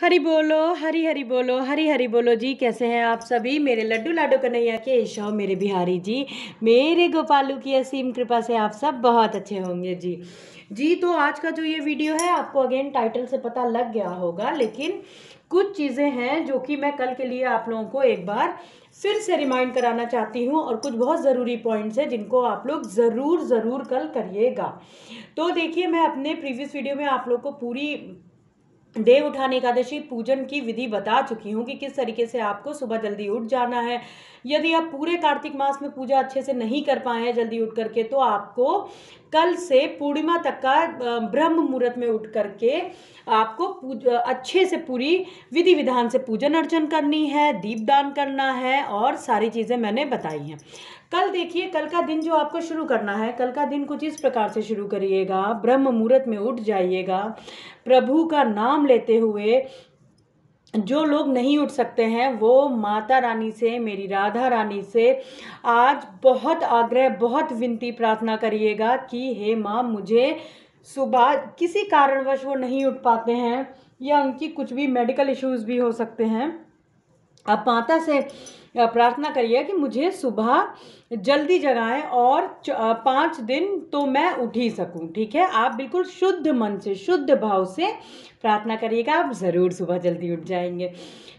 हरी बोलो हरी हरी बोलो हरी हरी बोलो जी कैसे हैं आप सभी मेरे लड्डू लाडू कन्हैया के ईशाओ मेरे बिहारी जी मेरे गोपालू की असीम कृपा से आप सब बहुत अच्छे होंगे जी जी तो आज का जो ये वीडियो है आपको अगेन टाइटल से पता लग गया होगा लेकिन कुछ चीज़ें हैं जो कि मैं कल के लिए आप लोगों को एक बार फिर से रिमाइंड कराना चाहती हूँ और कुछ बहुत ज़रूरी पॉइंट्स हैं जिनको आप लोग ज़रूर ज़रूर कल करिएगा तो देखिए मैं अपने प्रीवियस वीडियो में आप लोग को पूरी देव उठाने एकादशी पूजन की विधि बता चुकी हूँ कि किस तरीके से आपको सुबह जल्दी उठ जाना है यदि आप पूरे कार्तिक मास में पूजा अच्छे से नहीं कर पाए हैं जल्दी उठ करके तो आपको कल से पूर्णिमा तक का ब्रह्म मुहूर्त में उठ करके आपको अच्छे से पूरी विधि विधान से पूजन अर्चन करनी है दीपदान करना है और सारी चीज़ें मैंने बताई हैं कल देखिए कल का दिन जो आपको शुरू करना है कल का दिन कुछ इस प्रकार से शुरू करिएगा ब्रह्म मुहूर्त में उठ जाइएगा प्रभु का नाम लेते हुए जो लोग नहीं उठ सकते हैं वो माता रानी से मेरी राधा रानी से आज बहुत आग्रह बहुत विनती प्रार्थना करिएगा कि हे माँ मुझे सुबह किसी कारणवश वो नहीं उठ पाते हैं या उनकी कुछ भी मेडिकल इश्यूज भी हो सकते हैं आप माता से प्रार्थना करिए कि मुझे सुबह जल्दी जगाएं और पाँच दिन तो मैं उठ ही सकूं ठीक है आप बिल्कुल शुद्ध मन से शुद्ध भाव से प्रार्थना करिएगा आप ज़रूर सुबह जल्दी उठ जाएंगे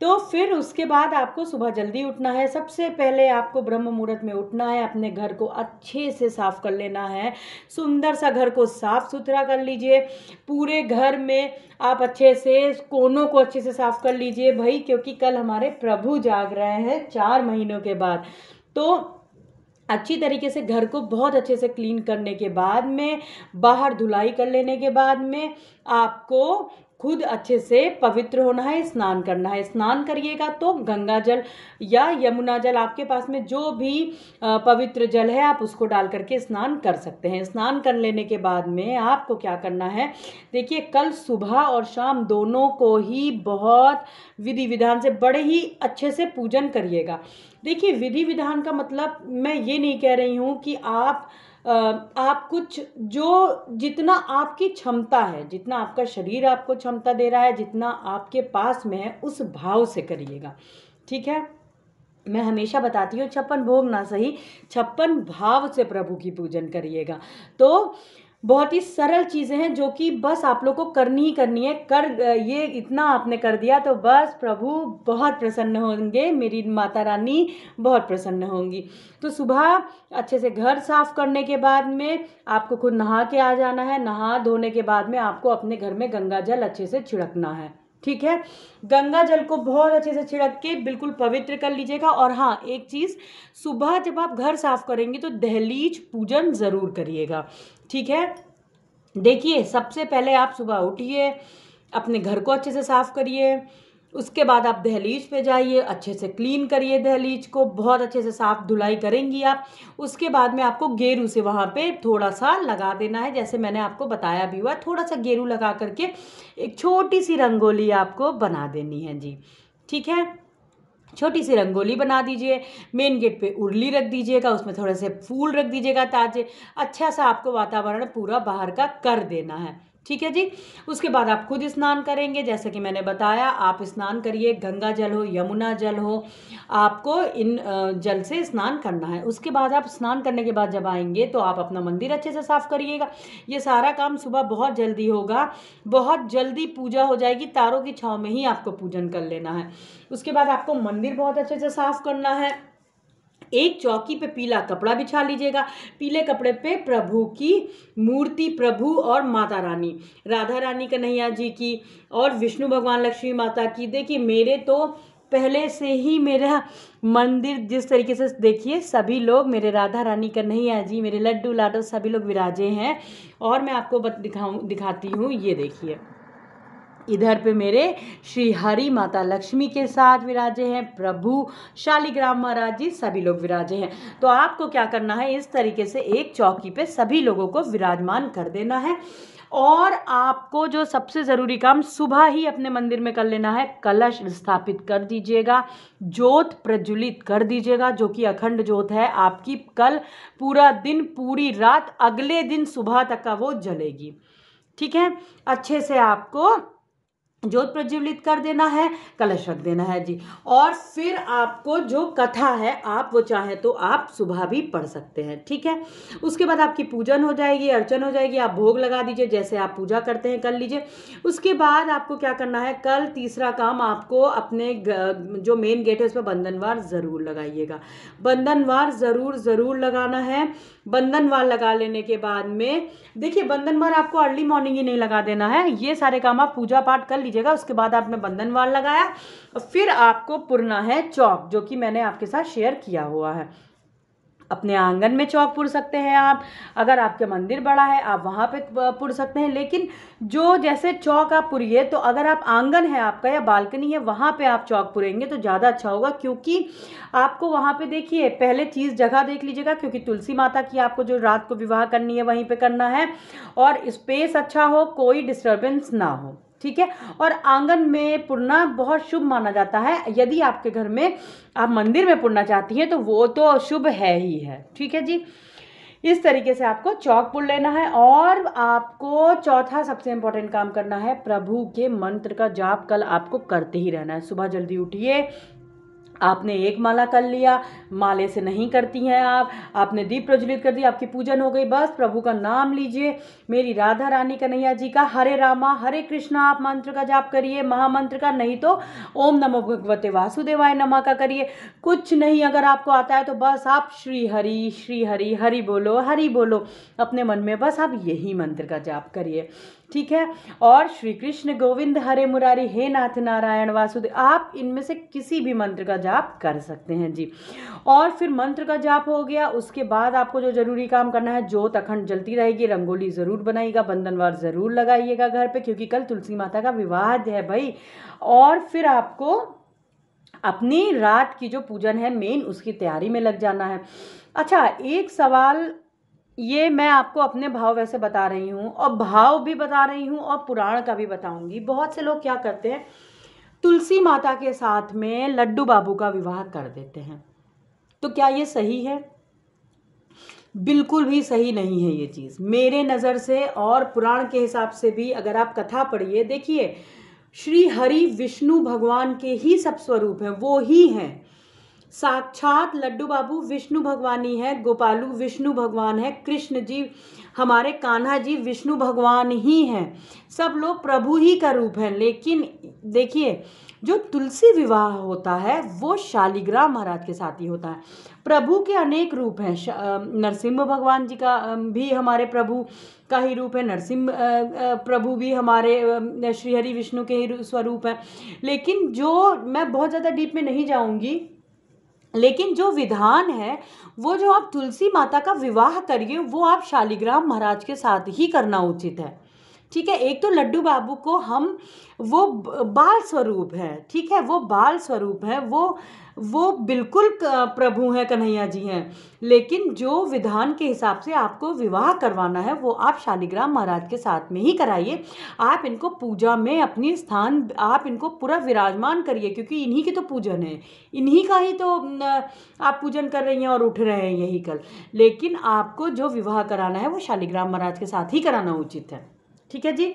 तो फिर उसके बाद आपको सुबह जल्दी उठना है सबसे पहले आपको ब्रह्म मुहूर्त में उठना है अपने घर को अच्छे से साफ़ कर लेना है सुंदर सा घर को साफ़ सुथरा कर लीजिए पूरे घर में आप अच्छे से कोनों को अच्छे से साफ़ कर लीजिए भाई क्योंकि कल हमारे प्रभु जाग रहे हैं चार महीनों के बाद तो अच्छी तरीके से घर को बहुत अच्छे से क्लीन करने के बाद में बाहर धुलाई कर लेने के बाद में आपको खुद अच्छे से पवित्र होना है स्नान करना है स्नान करिएगा तो गंगा जल या यमुना जल आपके पास में जो भी पवित्र जल है आप उसको डाल करके स्नान कर सकते हैं स्नान कर लेने के बाद में आपको क्या करना है देखिए कल सुबह और शाम दोनों को ही बहुत विधि विधान से बड़े ही अच्छे से पूजन करिएगा देखिए विधि विधान का मतलब मैं ये नहीं कह रही हूँ कि आप आप कुछ जो जितना आपकी क्षमता है जितना आपका शरीर आपको क्षमता दे रहा है जितना आपके पास में है उस भाव से करिएगा ठीक है मैं हमेशा बताती हूँ छप्पन भोग ना सही छप्पन भाव से प्रभु की पूजन करिएगा तो बहुत ही सरल चीज़ें हैं जो कि बस आप लोग को करनी ही करनी है कर ये इतना आपने कर दिया तो बस प्रभु बहुत प्रसन्न होंगे मेरी माता रानी बहुत प्रसन्न होंगी तो सुबह अच्छे से घर साफ करने के बाद में आपको खुद नहा के आ जाना है नहा धोने के बाद में आपको अपने घर में गंगा जल अच्छे से छिड़कना है ठीक है गंगा जल को बहुत अच्छे से छिड़क के बिल्कुल पवित्र कर लीजिएगा और हाँ एक चीज़ सुबह जब आप घर साफ करेंगे तो दहलीज पूजन ज़रूर करिएगा ठीक है देखिए सबसे पहले आप सुबह उठिए अपने घर को अच्छे से साफ करिए उसके बाद आप दहलीज पे जाइए अच्छे से क्लीन करिए दहलीज को बहुत अच्छे से साफ़ धुलाई करेंगी आप उसके बाद में आपको गेरू से वहाँ पे थोड़ा सा लगा देना है जैसे मैंने आपको बताया भी हुआ थोड़ा सा गेरू लगा करके एक छोटी सी रंगोली आपको बना देनी है जी ठीक है छोटी सी रंगोली बना दीजिए मेन गेट पे उर्ली रख दीजिएगा उसमें थोड़े से फूल रख दीजिएगा ताजे अच्छा सा आपको वातावरण पूरा बाहर का कर देना है ठीक है जी उसके बाद आप खुद स्नान करेंगे जैसे कि मैंने बताया आप स्नान करिए गंगा जल हो यमुना जल हो आपको इन जल से स्नान करना है उसके बाद आप स्नान करने के बाद जब आएंगे तो आप अपना मंदिर अच्छे से साफ़ करिएगा ये सारा काम सुबह बहुत जल्दी होगा बहुत जल्दी पूजा हो जाएगी तारों की छाँव में ही आपको पूजन कर लेना है उसके बाद आपको मंदिर बहुत अच्छे से साफ़ करना है एक चौकी पे पीला कपड़ा बिछा लीजिएगा पीले कपड़े पे प्रभु की मूर्ति प्रभु और माता रानी राधा रानी कन्हैया जी की और विष्णु भगवान लक्ष्मी माता की देखिए मेरे तो पहले से ही मेरा मंदिर जिस तरीके से देखिए सभी लोग मेरे राधा रानी कन्हैया जी मेरे लड्डू लाडो सभी लोग विराजे हैं और मैं आपको दिखाऊँ दिखाती हूँ ये देखिए इधर पे मेरे श्री हरि माता लक्ष्मी के साथ विराजे हैं प्रभु शालिग्राम महाराज जी सभी लोग विराजे हैं तो आपको क्या करना है इस तरीके से एक चौकी पे सभी लोगों को विराजमान कर देना है और आपको जो सबसे ज़रूरी काम सुबह ही अपने मंदिर में कर लेना है कलश स्थापित कर दीजिएगा जोत प्रज्वलित कर दीजिएगा जो कि अखंड जोत है आपकी कल पूरा दिन पूरी रात अगले दिन सुबह तक का वो जलेगी ठीक है अच्छे से आपको जोत प्रज्वलित कर देना है कलश रख देना है जी और फिर आपको जो कथा है आप वो चाहे तो आप सुबह भी पढ़ सकते हैं ठीक है उसके बाद आपकी पूजन हो जाएगी अर्चन हो जाएगी आप भोग लगा दीजिए जैसे आप पूजा करते हैं कर लीजिए उसके बाद आपको क्या करना है कल तीसरा काम आपको अपने जो मेन गेट है उस पर बंधनवार ज़रूर लगाइएगा बंधनवार ज़रूर ज़रूर लगाना है बंधनवार लगा लेने के बाद में देखिए बंधनवार आपको अर्ली मॉर्निंग ही नहीं लगा देना है ये सारे काम आप पूजा पाठ कर लीजिएगा उसके बाद आपने बंधन वाल लगाया और फिर आपको पुरना है चौक जो कि मैंने आपके साथ शेयर किया हुआ है अपने आंगन में चौक पुर सकते हैं आप अगर आपके मंदिर बड़ा है आप वहाँ पे पुर सकते हैं लेकिन जो जैसे चौक आप पुरिए तो अगर आप आंगन है आपका या बालकनी है वहाँ पे आप चौक पुरेंगे तो ज़्यादा अच्छा होगा क्योंकि आपको वहाँ पे देखिए पहले चीज़ जगह देख लीजिएगा क्योंकि तुलसी माता की आपको जो रात को विवाह करनी है वहीं पर करना है और स्पेस अच्छा हो कोई डिस्टर्बेंस ना हो ठीक है और आंगन में पुरना बहुत शुभ माना जाता है यदि आपके घर में आप मंदिर में पुरना चाहती हैं तो वो तो शुभ है ही है ठीक है जी इस तरीके से आपको चौक पुल लेना है और आपको चौथा सबसे इम्पोर्टेंट काम करना है प्रभु के मंत्र का जाप कल आपको करते ही रहना है सुबह जल्दी उठिए आपने एक माला कर लिया माले से नहीं करती हैं आप आपने दीप प्रज्वलित कर दिया आपकी पूजन हो गई बस प्रभु का नाम लीजिए मेरी राधा रानी कन्हैया जी का हरे रामा हरे कृष्णा आप मंत्र का जाप करिए महामंत्र का नहीं तो ओम नमो भगवते वासुदेवाय नमः का करिए कुछ नहीं अगर आपको आता है तो बस आप श्री हरि श्री हरि हरि बोलो हरि बोलो अपने मन में बस आप यही मंत्र का जाप करिए ठीक है और श्री कृष्ण गोविंद हरे मुरारी हे नाथ नारायण वासुदेव आप इनमें से किसी भी मंत्र का जाप कर सकते हैं जी और फिर मंत्र का जाप हो गया उसके बाद आपको जो जरूरी काम करना है जोत अखंड जलती रहेगी रंगोली ज़रूर बनाइएगा बंधनवार ज़रूर लगाइएगा घर पे क्योंकि कल तुलसी माता का विवाह है भाई और फिर आपको अपनी रात की जो पूजन है मेन उसकी तैयारी में लग जाना है अच्छा एक सवाल ये मैं आपको अपने भाव वैसे बता रही हूँ और भाव भी बता रही हूँ और पुराण का भी बताऊँगी बहुत से लोग क्या करते हैं तुलसी माता के साथ में लड्डू बाबू का विवाह कर देते हैं तो क्या ये सही है बिल्कुल भी सही नहीं है ये चीज़ मेरे नज़र से और पुराण के हिसाब से भी अगर आप कथा पढ़िए देखिए श्री हरि विष्णु भगवान के ही सब स्वरूप हैं वो ही हैं साक्षात लड्डू बाबू विष्णु भगवान ही है गोपालू विष्णु भगवान है कृष्ण जी हमारे कान्हा जी विष्णु भगवान ही हैं सब लोग प्रभु ही का रूप है लेकिन देखिए जो तुलसी विवाह होता है वो शालिग्राम महाराज के साथ ही होता है प्रभु के अनेक रूप हैं नरसिम्ह भगवान जी का भी हमारे प्रभु का ही रूप है नरसिम्ह प्रभु भी हमारे श्रीहरि विष्णु के ही स्वरूप हैं लेकिन जो मैं बहुत ज़्यादा डीप में नहीं जाऊँगी लेकिन जो विधान है वो जो आप तुलसी माता का विवाह करिए वो आप शालिग्राम महाराज के साथ ही करना उचित है ठीक है एक तो लड्डू बाबू को हम वो बाल स्वरूप है ठीक है वो बाल स्वरूप है वो वो बिल्कुल प्रभु हैं कन्हैया जी हैं लेकिन जो विधान के हिसाब से आपको विवाह करवाना है वो आप शालिग्राम महाराज के साथ में ही कराइए आप इनको पूजा में अपनी स्थान आप इनको पूरा विराजमान करिए क्योंकि इन्हीं के तो पूजन है इन्हीं का ही तो आप पूजन कर रही हैं और उठ रहे हैं यही कल लेकिन आपको जो विवाह कराना है वो शालिग्राम महाराज के साथ ही कराना उचित है ठीक है जी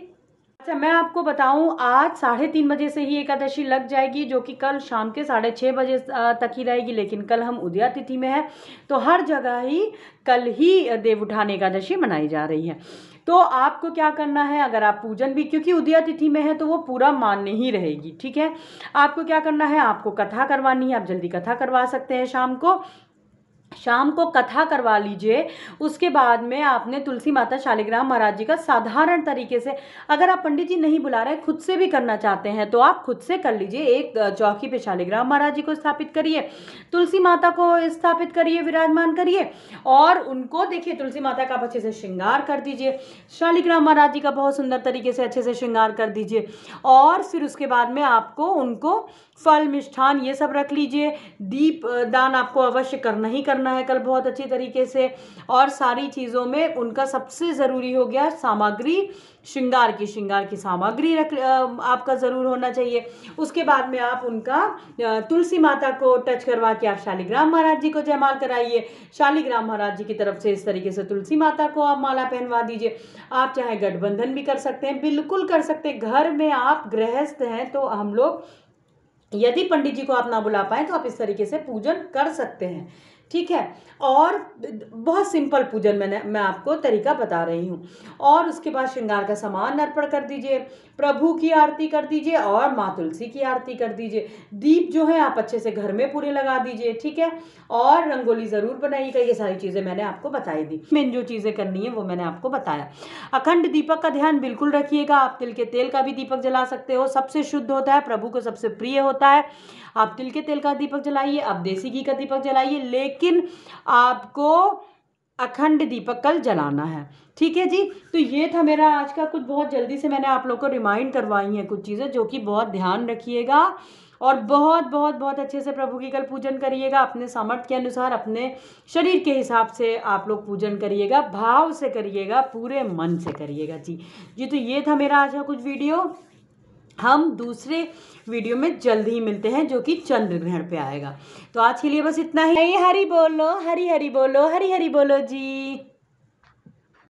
अच्छा मैं आपको बताऊं आज साढ़े तीन बजे से ही एकादशी लग जाएगी जो कि कल शाम के साढ़े छः बजे तक ही रहेगी लेकिन कल हम उदया तिथि में हैं तो हर जगह ही कल ही देव उठान एकादशी मनाई जा रही है तो आपको क्या करना है अगर आप पूजन भी क्योंकि उदया तिथि में है तो वो पूरा मान्य ही रहेगी ठीक है आपको क्या करना है आपको कथा करवानी है आप जल्दी कथा करवा सकते हैं शाम को शाम को कथा करवा लीजिए उसके बाद में आपने तुलसी माता शालिग्राम महाराज जी का साधारण तरीके से अगर आप पंडित जी नहीं बुला रहे खुद से भी करना चाहते हैं तो आप खुद से कर लीजिए एक चौकी पे शालिग्राम महाराज जी को स्थापित करिए तुलसी माता को स्थापित करिए विराजमान करिए और उनको देखिए तुलसी माता का आप अच्छे से श्रृंगार कर दीजिए शालिग्राम महाराज जी का बहुत सुंदर तरीके से अच्छे से श्रृंगार कर दीजिए और फिर उसके बाद में आपको उनको फल मिष्ठान ये सब रख लीजिए दीप दान आपको अवश्य करना ही करना करना है कल बहुत अच्छी तरीके से और सारी चीज़ों में उनका सबसे ज़रूरी हो गया सामग्री श्रृंगार की श्रृंगार की सामग्री रख आपका ज़रूर होना चाहिए उसके बाद में आप उनका तुलसी माता को टच करवा के आप शालिग्राम महाराज जी को जयमाल कराइए शालिग्राम महाराज जी की तरफ से इस तरीके से तुलसी माता को आप माला पहनवा दीजिए आप चाहे गठबंधन भी कर सकते हैं बिल्कुल कर सकते हैं घर में आप गृहस्थ हैं तो हम लोग यदि पंडित जी को आप ना बुला पाए तो आप इस तरीके से पूजन कर सकते हैं ठीक है और बहुत सिंपल पूजन मैंने मैं आपको तरीका बता रही हूँ और उसके बाद श्रृंगार का सामान अर्पण कर दीजिए प्रभु की आरती कर दीजिए और माँ तुलसी की आरती कर दीजिए दीप जो है आप अच्छे से घर में पूरे लगा दीजिए ठीक है और रंगोली ज़रूर बनाइएगा ये सारी चीज़ें मैंने आपको बताई दी मेन जो चीज़ें करनी है वो मैंने आपको बताया अखंड दीपक का ध्यान बिल्कुल रखिएगा आप तिल के तेल का भी दीपक जला सकते हो सबसे शुद्ध होता है प्रभु को सबसे प्रिय होता है आप तिल के तेल का दीपक जलाइए आप देसी घी का दीपक जलाइए लेकिन लेकिन आपको अखंड दीपक कल जलाना है ठीक है जी तो ये था मेरा आज का कुछ बहुत जल्दी से मैंने आप लोगों को रिमाइंड करवाई है कुछ चीज़ें जो कि बहुत ध्यान रखिएगा और बहुत बहुत बहुत अच्छे से प्रभु की कल पूजन करिएगा अपने सामर्थ्य के अनुसार अपने शरीर के हिसाब से आप लोग पूजन करिएगा भाव से करिएगा पूरे मन से करिएगा जी जी तो ये था मेरा आज का कुछ वीडियो हम दूसरे वीडियो में जल्द ही मिलते हैं जो कि चंद्र ग्रहण पे आएगा तो आज के लिए बस इतना ही हरी बोलो हरी हरी बोलो हरी हरी बोलो जी